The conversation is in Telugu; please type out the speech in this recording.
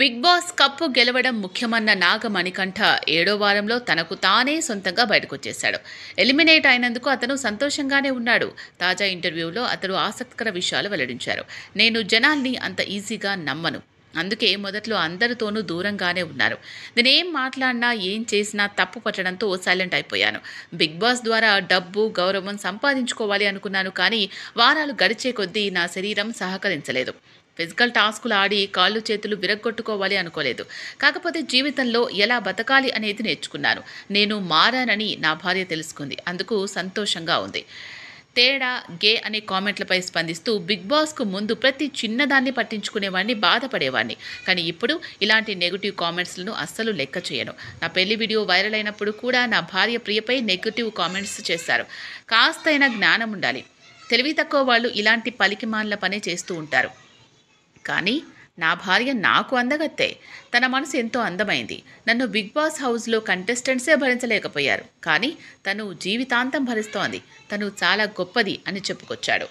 బిగ్ బాస్ కప్పు గెలవడం ముఖ్యమన్న నాగమణికంఠ ఏడో వారంలో తనకు తానే సొంతంగా బయటకొచ్చేశాడు ఎలిమినేట్ అయినందుకు అతను సంతోషంగానే ఉన్నాడు తాజా ఇంటర్వ్యూలో అతడు ఆసక్తికర విషయాలు వెల్లడించారు నేను జనాల్ని అంత ఈజీగా నమ్మను అందుకే మొదట్లో అందరితోనూ దూరంగానే ఉన్నారు నేనేం మాట్లాడినా ఏం చేసినా తప్పు పట్టడంతో సైలెంట్ అయిపోయాను బిగ్ బాస్ ద్వారా డబ్బు గౌరవం సంపాదించుకోవాలి అనుకున్నాను కానీ వారాలు గడిచే కొద్దీ నా శరీరం సహకరించలేదు ఫిజికల్ టాస్కులు ఆడి కాళ్ళు చేతులు విరగ్గొట్టుకోవాలి అనుకోలేదు కాకపోతే జీవితంలో ఎలా బతకాలి అనేది నేర్చుకున్నాను నేను మారానని నా భార్య తెలుసుకుంది అందుకు సంతోషంగా ఉంది తేడా గే అనే కామెంట్లపై స్పందిస్తూ బిగ్ బాస్కు ముందు ప్రతి చిన్నదాన్ని పట్టించుకునేవాడిని బాధపడేవాడిని కానీ ఇప్పుడు ఇలాంటి నెగిటివ్ కామెంట్స్లను అస్సలు లెక్క చేయను నా పెళ్లి వీడియో వైరల్ అయినప్పుడు కూడా నా భార్య ప్రియపై నెగిటివ్ కామెంట్స్ చేశారు కాస్తైనా జ్ఞానం ఉండాలి తెలివి తక్కువ వాళ్ళు ఇలాంటి పలికిమాన్ల పనే చేస్తూ ఉంటారు కానీ నా భార్య నాకు అందగత్తే తన మనసు ఎంతో అందమైంది నన్ను బిగ్ బాస్ హౌస్లో కంటెస్టెంట్సే భరించలేకపోయారు కానీ తను జీవితాంతం భరిస్తోంది తను చాలా గొప్పది అని చెప్పుకొచ్చాడు